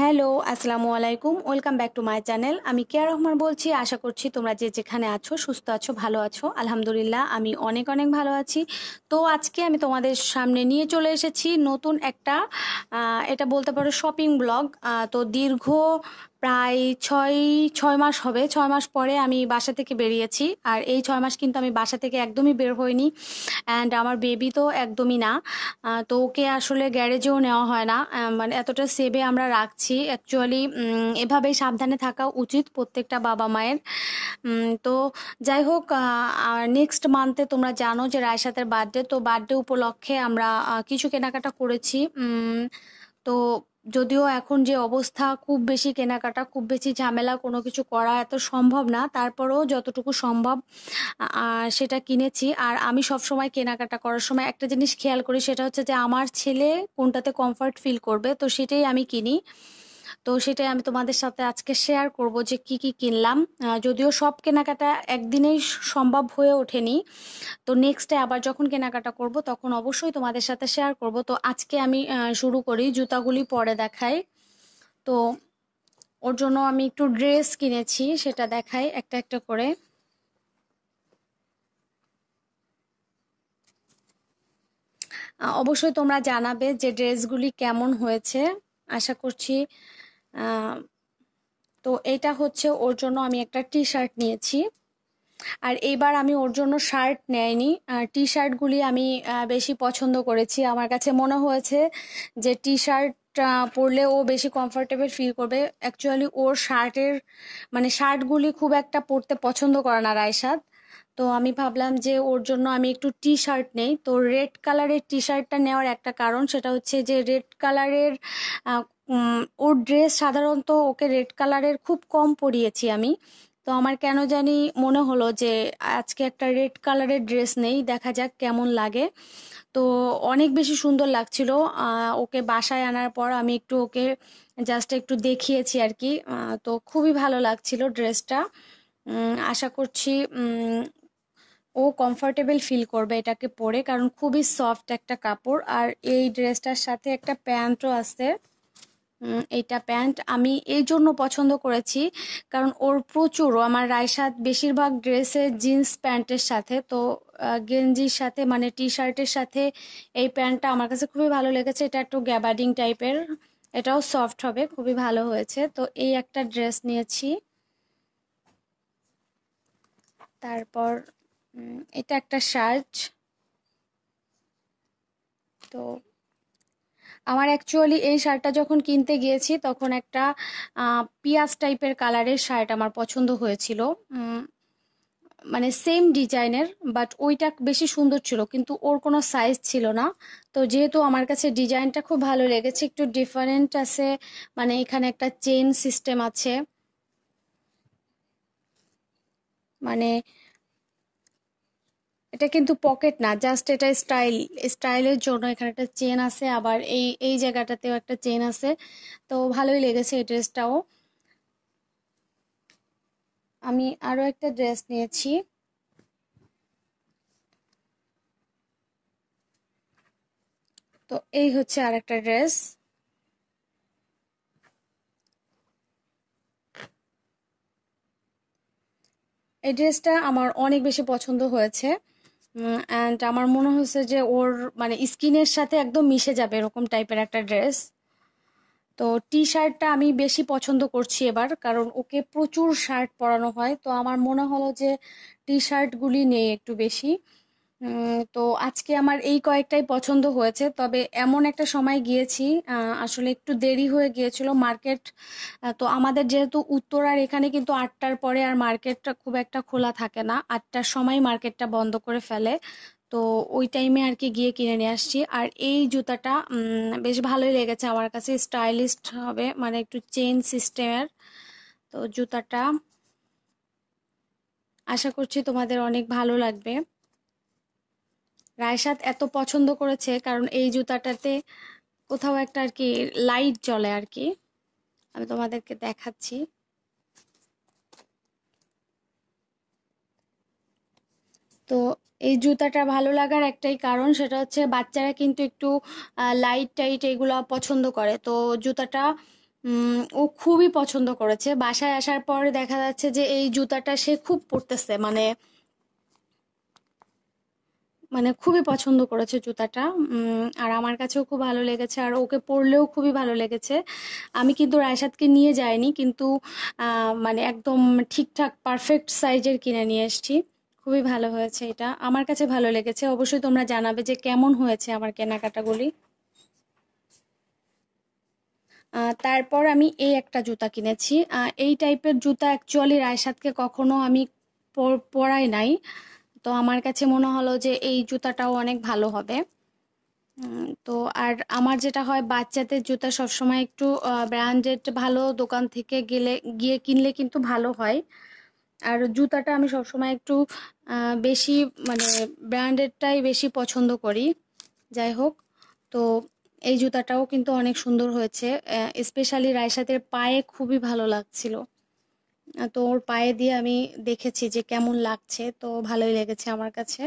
hello আসসালামু আলাইকুম welcome back to my channel আমি কেয়া রহমান বলছি আশা করছি তোমরা যে যেখানে আছো সুস্থ আছো ভালো আছো আলহামদুলিল্লাহ আমি অনেক অনেক ভালো আছি তো আজকে আমি তোমাদের সামনে নিয়ে চলে এসেছি নতুন একটা এটা বলতে পারো শপিং ব্লগ তো দীর্ঘ প্রায় ছয় ছয় মাস হবে ছয় মাস পরে আমি বাসা থেকে বেরিয়েছি আর এই ছয় মাস কিন্তু আমি বাসা থেকে একদমই বের হইনি অ্যান্ড আমার বেবি তো একদমই না তো ওকে আসলে গ্যারেজেও নেওয়া হয় না মানে এতটা সেভে আমরা রাখছি অ্যাকচুয়ালি এভাবেই সাবধানে থাকা উচিত প্রত্যেকটা বাবা মায়ের তো যাই হোক নেক্সট মান্থে তোমরা জানো যে রায়সাতের বার্থডে তো বার্থডে উপলক্ষে আমরা কিছু কেনাকাটা করেছি যদিও এখন যে অবস্থা খুব বেশি কেনাকাটা খুব বেশি ঝামেলা কোনো কিছু করা এত সম্ভব না তারপরেও যতটুকু সম্ভব সেটা কিনেছি আর আমি সব সময় কেনাকাটা করার সময় একটা জিনিস খেয়াল করি সেটা হচ্ছে যে আমার ছেলে কোনটাতে কমফর্ট ফিল করবে তো সেটাই আমি কিনি তো সেটাই আমি তোমাদের সাথে আজকে শেয়ার করব যে কি কি কিনলাম যদিও সব কেনাকাটা একদিনেই সম্ভব হয়ে ওঠেনি তো নেক্সটে আবার যখন কেনাকাটা করব তখন অবশ্যই তোমাদের সাথে শেয়ার করব তো আজকে আমি শুরু করি জুতাগুলি পরে দেখাই তো ওর জন্য আমি একটু ড্রেস কিনেছি সেটা দেখাই একটা একটা করে অবশ্যই তোমরা জানাবে যে ড্রেসগুলি কেমন হয়েছে আশা করছি তো এটা হচ্ছে ওর জন্য আমি একটা টি শার্ট নিয়েছি আর এইবার আমি ওর জন্য শার্ট নেয়নি টি শার্টগুলি আমি বেশি পছন্দ করেছি আমার কাছে মনে হয়েছে যে টি শার্ট পরলে ও বেশি কমফর্টেবল ফিল করবে অ্যাকচুয়ালি ওর শার্টের মানে শার্টগুলি খুব একটা পরতে পছন্দ করে না রায়সাদ তো আমি ভাবলাম যে ওর জন্য আমি একটু টি শার্ট নেই তো রেড কালারের টি শার্টটা নেওয়ার একটা কারণ সেটা হচ্ছে যে রেড কালারের ওর ড্রেস সাধারণত ওকে রেড কালারের খুব কম পরিয়েছি আমি তো আমার কেন জানি মনে হলো যে আজকে একটা রেড কালারের ড্রেস নেই দেখা যাক কেমন লাগে তো অনেক বেশি সুন্দর লাগছিল ওকে বাসায় আনার পর আমি একটু ওকে জাস্ট একটু দেখিয়েছি আর কি তো খুবই ভালো লাগছিল ড্রেসটা আশা করছি ও কমফর্টেবল ফিল করবে এটাকে পরে কারণ খুবই সফট একটা কাপড় আর এই ড্রেসটার সাথে একটা প্যান্টও আছে এইটা প্যান্ট আমি এই জন্য পছন্দ করেছি কারণ ওর প্রচুর আমার রায়সাদ বেশিরভাগ ড্রেসে জিন্স প্যান্টের সাথে তো গেঞ্জির সাথে মানে টি শার্টের সাথে এই প্যান্টটা আমার কাছে খুবই ভালো লেগেছে এটা একটু গ্যাবার্ডিং টাইপের এটাও সফট হবে খুবই ভালো হয়েছে তো এই একটা ড্রেস নিয়েছি তারপর এটা একটা শার্ট তো আমার অ্যাকচুয়ালি এই শার্টটা যখন কিনতে গিয়েছি তখন একটা পিয়াজ টাইপের কালারের শার্ট আমার পছন্দ হয়েছিল মানে সেম ডিজাইনের বাট ওইটা বেশি সুন্দর ছিল কিন্তু ওর কোনো সাইজ ছিল না তো যেহেতু আমার কাছে ডিজাইনটা খুব ভালো লেগেছে একটু ডিফারেন্ট আছে মানে এখানে একটা চেন সিস্টেম আছে মানে এটা কিন্তু পকেট না জাস্ট এটা স্টাইল স্টাইলের জন্য এখানে একটা চেন আছে আবার এই এই জায়গাটাতেও একটা চেন আছে তো ভালোই লেগেছে এই ড্রেসটাও আমি আরও একটা ড্রেস নিয়েছি তো এই হচ্ছে আর একটা ড্রেস এই ড্রেসটা আমার অনেক বেশি পছন্দ হয়েছে অ্যান্ড আমার মনে হচ্ছে যে ওর মানে স্কিনের সাথে একদম মিশে যাবে এরকম টাইপের একটা ড্রেস তো টি শার্টটা আমি বেশি পছন্দ করছি এবার কারণ ওকে প্রচুর শার্ট পরানো হয় তো আমার মনে হলো যে টি শার্টগুলি নেই একটু বেশি তো আজকে আমার এই কয়েকটাই পছন্দ হয়েছে তবে এমন একটা সময় গিয়েছি আসলে একটু দেরি হয়ে গিয়েছিল মার্কেট তো আমাদের যেহেতু উত্তরার এখানে কিন্তু আটটার পরে আর মার্কেটটা খুব একটা খোলা থাকে না আটটার সময় মার্কেটটা বন্ধ করে ফেলে তো ওই টাইমে আর কি গিয়ে কিনে নিয়ে আসছি আর এই জুতাটা বেশ ভালোই লেগেছে আমার কাছে স্টাইলিস্ট হবে মানে একটু চেন সিস্টেমের তো জুতাটা আশা করছি তোমাদের অনেক ভালো লাগবে রায়সাদ এত পছন্দ করেছে কারণ এই জুতাটাতে কোথাও একটা আর কি লাইট জ্বলে আর কি আমি তোমাদেরকে দেখাচ্ছি তো এই জুতাটা ভালো লাগার একটাই কারণ সেটা হচ্ছে বাচ্চারা কিন্তু একটু লাইট টাইট এগুলো পছন্দ করে তো জুতাটা ও খুবই পছন্দ করেছে বাসায় আসার পর দেখা যাচ্ছে যে এই জুতাটা সে খুব পরতেছে মানে মানে খুবই পছন্দ করেছে জুতাটা আর আমার কাছেও খুব ভালো লেগেছে আর ওকে পরলেও খুবই ভালো লেগেছে আমি কিন্তু রায়সাদকে নিয়ে যাইনি কিন্তু মানে একদম ঠিকঠাক পারফেক্ট সাইজের কিনে নিয়ে এসছি খুবই ভালো হয়েছে এটা আমার কাছে ভালো লেগেছে অবশ্যই তোমরা জানাবে যে কেমন হয়েছে আমার কেনাকাটাগুলি তারপর আমি এই একটা জুতা কিনেছি এই টাইপের জুতা অ্যাকচুয়ালি রায়সাদকে কখনো আমি পরাই নাই তো আমার কাছে মনে হলো যে এই জুতাটাও অনেক ভালো হবে তো আর আমার যেটা হয় বাচ্চাদের জুতা সবসময় একটু ব্র্যান্ডেড ভালো দোকান থেকে গেলে গিয়ে কিনলে কিন্তু ভালো হয় আর জুতাটা আমি সবসময় একটু বেশি মানে ব্র্যান্ডেডটাই বেশি পছন্দ করি যাই হোক তো এই জুতাটাও কিন্তু অনেক সুন্দর হয়েছে স্পেশালি রায়সাতের পায়ে খুবই ভালো লাগছিল তো ওর পায়ে দিয়ে আমি দেখেছি যে কেমন লাগছে তো ভালোই লেগেছে আমার কাছে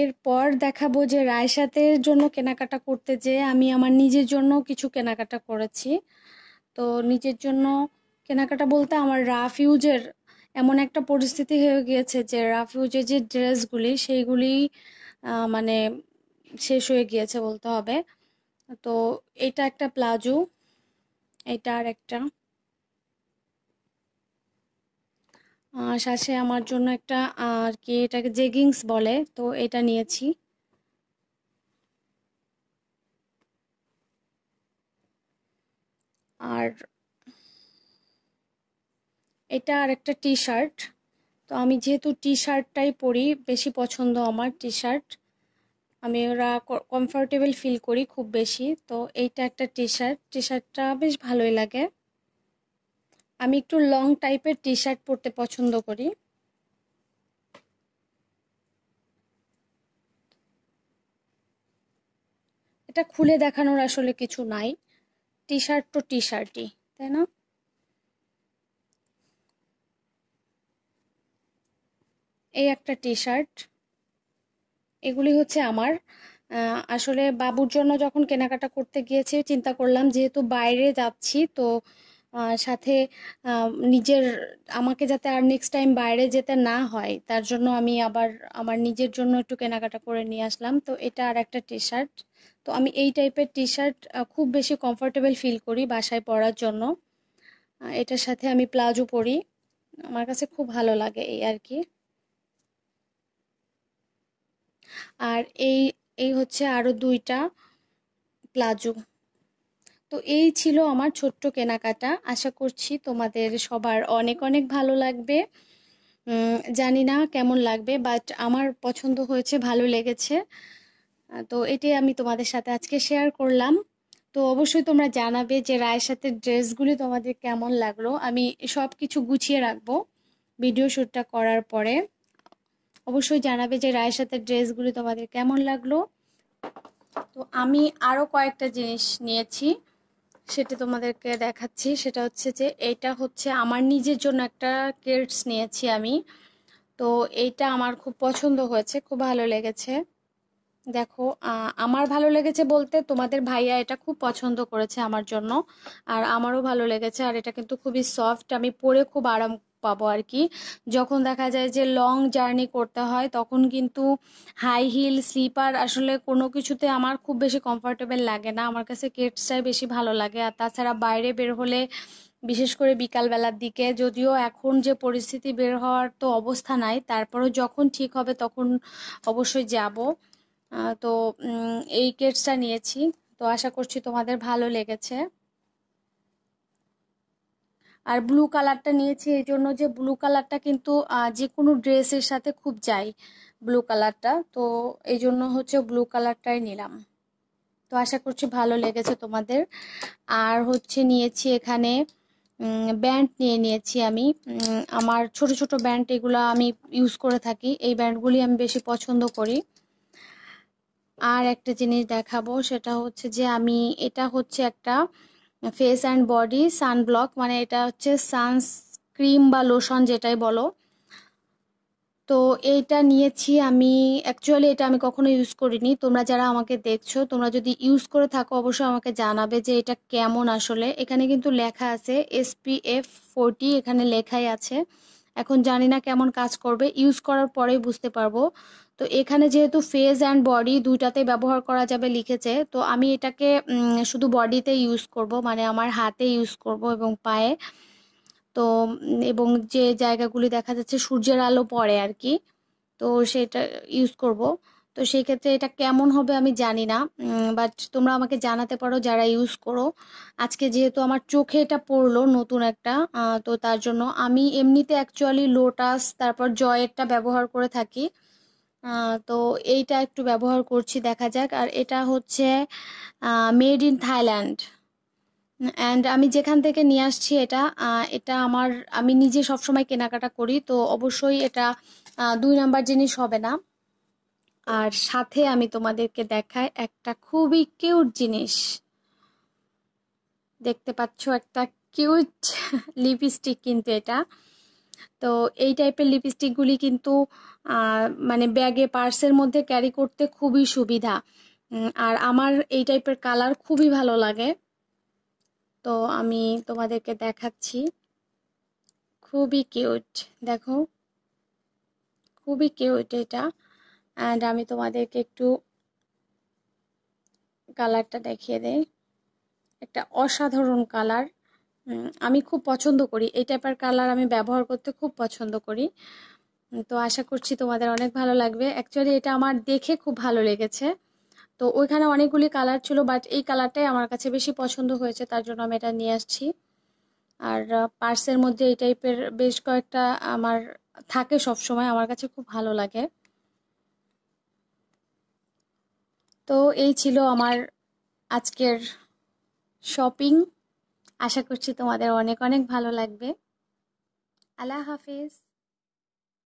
এরপর দেখাবো যে রায়সাতের জন্য কেনাকাটা করতে যেয়ে আমি আমার নিজের জন্য কিছু কেনাকাটা করেছি তো নিজের জন্য কেনাকাটা বলতে আমার রাফিউজের এমন একটা পরিস্থিতি হয়ে গিয়েছে যে রাফিউজের যে ড্রেসগুলি সেইগুলি মানে শেষ হয়ে গিয়েছে বলতে হবে তো এটা একটা প্লাজো এটা আর একটা সাথে আমার জন্য একটা আর কি এটাকে জেগিংস বলে তো এটা নিয়েছি আর এটা আর একটা টি শার্ট তো আমি যেহেতু টি শার্টটাই পরি বেশি পছন্দ আমার টি শার্ট আমি ওরা কমফোর্টেবল ফিল করি খুব বেশি তো এইটা একটা টি শার্ট টি শার্টটা বেশ ভালোই লাগে আমি একটু লং টাইপের টি শার্ট পরতে পছন্দ করি এটা খুলে দেখানোর আসলে কিছু নাই টি শার্ট তো টি শার্টই তাই না এই একটা টি শার্ট এগুলি হচ্ছে আমার আসলে বাবুর জন্য যখন কেনাকাটা করতে গিয়েছি চিন্তা করলাম যেহেতু বাইরে যাচ্ছি তো সাথে নিজের আমাকে যাতে আর নেক্সট টাইম বাইরে যেতে না হয় তার জন্য আমি আবার আমার নিজের জন্য একটু কেনাকাটা করে নিয়ে আসলাম তো এটা আর একটা টি শার্ট তো আমি এই টাইপের টি শার্ট খুব বেশি কমফোর্টেবল ফিল করি বাসায় পরার জন্য এটার সাথে আমি প্লাজো পরি আমার কাছে খুব ভালো লাগে এই আর কি আর এই এই হচ্ছে আরও দুইটা প্লাজো তো এই ছিল আমার ছোট্ট কেনাকাটা আশা করছি তোমাদের সবার অনেক অনেক ভালো লাগবে জানি না কেমন লাগবে বাট আমার পছন্দ হয়েছে ভালো লেগেছে তো এটাই আমি তোমাদের সাথে আজকে শেয়ার করলাম তো অবশ্যই তোমরা জানাবে যে রায়ের সাথে ড্রেসগুলি তোমাদের কেমন লাগলো আমি সব কিছু গুছিয়ে রাখবো ভিডিও শ্যুটটা করার পরে অবশ্যই জানাবে যে রায়ের সাথে ড্রেসগুলি তোমাদের কেমন লাগলো তো আমি আরও কয়েকটা জিনিস নিয়েছি সেটা তোমাদেরকে দেখাচ্ছি সেটা হচ্ছে যে এটা হচ্ছে আমার নিজের জন্য একটা কেটস নিয়েছি আমি তো এইটা আমার খুব পছন্দ হয়েছে খুব ভালো লেগেছে দেখো আমার ভালো লেগেছে বলতে তোমাদের ভাইয়া এটা খুব পছন্দ করেছে আমার জন্য আর আমারও ভালো লেগেছে আর এটা কিন্তু খুবই সফট আমি পরে খুব আরাম পাবো আর কি যখন দেখা যায় যে লং জার্নি করতে হয় তখন কিন্তু হাই হিল স্লিপার আসলে কোনো কিছুতে আমার খুব বেশি কমফর্টেবল লাগে না আমার কাছে কেটসটাই বেশি ভালো লাগে আর তাছাড়া বাইরে বের হলে বিশেষ করে বিকালবেলার দিকে যদিও এখন যে পরিস্থিতি বের হওয়ার তো অবস্থা নাই তারপরেও যখন ঠিক হবে তখন অবশ্যই যাব তো এই কেটসটা নিয়েছি তো আশা করছি তোমাদের ভালো লেগেছে আর ব্লু কালারটা নিয়েছি এই জন্য যে ব্লু কালারটা কিন্তু যে কোনো ড্রেসের সাথে খুব যাই ব্লু কালারটা তো এই জন্য হচ্ছে ব্লু কালারটাই নিলাম তো আশা করছি ভালো লেগেছে তোমাদের আর হচ্ছে নিয়েছি এখানে ব্যান্ড নিয়ে নিয়েছি আমি আমার ছোট ছোট ব্যান্ড এগুলো আমি ইউজ করে থাকি এই ব্যান্ডগুলি আমি বেশি পছন্দ করি আর একটা জিনিস দেখাবো সেটা হচ্ছে যে আমি এটা হচ্ছে একটা ফেস অ্যান্ড বডি সানব্লক মানে এটা হচ্ছে সানস্ক্রিম বা লোশন যেটাই বলো তো এইটা নিয়েছি আমি অ্যাকচুয়ালি এটা আমি কখনো ইউজ করিনি তোমরা যারা আমাকে দেখছো তোমরা যদি ইউজ করে থাকো অবশ্যই আমাকে জানাবে যে এটা কেমন আসলে এখানে কিন্তু লেখা আছে এসপিএফ ফোরটি এখানে লেখাই আছে এখন জানি না কেমন কাজ করবে ইউজ করার পরেই বুঝতে পারবো তো এখানে যেহেতু ফেস অ্যান্ড বডি দুইটাতে ব্যবহার করা যাবে লিখেছে তো আমি এটাকে শুধু বডিতে ইউজ করব মানে আমার হাতে ইউজ করব এবং পায়ে তো এবং যে জায়গাগুলি দেখা যাচ্ছে সূর্যের আলো পড়ে আর কি তো সেটা ইউজ করব তো সেই ক্ষেত্রে এটা কেমন হবে আমি জানি না বাট তোমরা আমাকে জানাতে পারো যারা ইউজ করো আজকে যেহেতু আমার চোখে এটা পড়লো নতুন একটা তো তার জন্য আমি এমনিতে অ্যাকচুয়ালি লোটাস তারপর জয়েরটা ব্যবহার করে থাকি তো এইটা একটু ব্যবহার করছি দেখা যাক আর এটা হচ্ছে মেড ইন থাইল্যান্ড অ্যান্ড আমি যেখান থেকে নিয়ে আসছি এটা এটা আমার আমি নিজে সবসময় কেনাকাটা করি তো অবশ্যই এটা দুই নাম্বার জিনিস হবে না আর সাথে আমি তোমাদেরকে দেখাই একটা খুবই কিউট জিনিস দেখতে পাচ্ছ একটা কিউট লিপস্টিক কিন্তু এটা তো এই টাইপের লিপস্টিকগুলি কিন্তু মানে ব্যাগে পার্সের মধ্যে ক্যারি করতে খুবই সুবিধা আর আমার এই টাইপের কালার খুবই ভালো লাগে তো আমি তোমাদেরকে দেখাচ্ছি খুবই কিউট দেখো খুবই কিউট এটা অ্যান্ড আমি তোমাদেরকে একটু কালারটা দেখিয়ে দেই একটা অসাধারণ কালার আমি খুব পছন্দ করি এই টাইপের কালার আমি ব্যবহার করতে খুব পছন্দ করি তো আশা করছি তোমাদের অনেক ভালো লাগবে অ্যাকচুয়ালি এটা আমার দেখে খুব ভালো লেগেছে তো ওইখানে অনেকগুলি কালার ছিল বাট এই কালারটাই আমার কাছে বেশি পছন্দ হয়েছে তার জন্য আমি এটা নিয়ে আসছি আর পার্সের মধ্যে এই টাইপের বেশ কয়েকটা আমার থাকে সব সময় আমার কাছে খুব ভালো লাগে তো এই ছিল আমার আজকের শপিং আশা করছি তোমাদের অনেক অনেক ভালো লাগবে আল্লাহ হাফিজ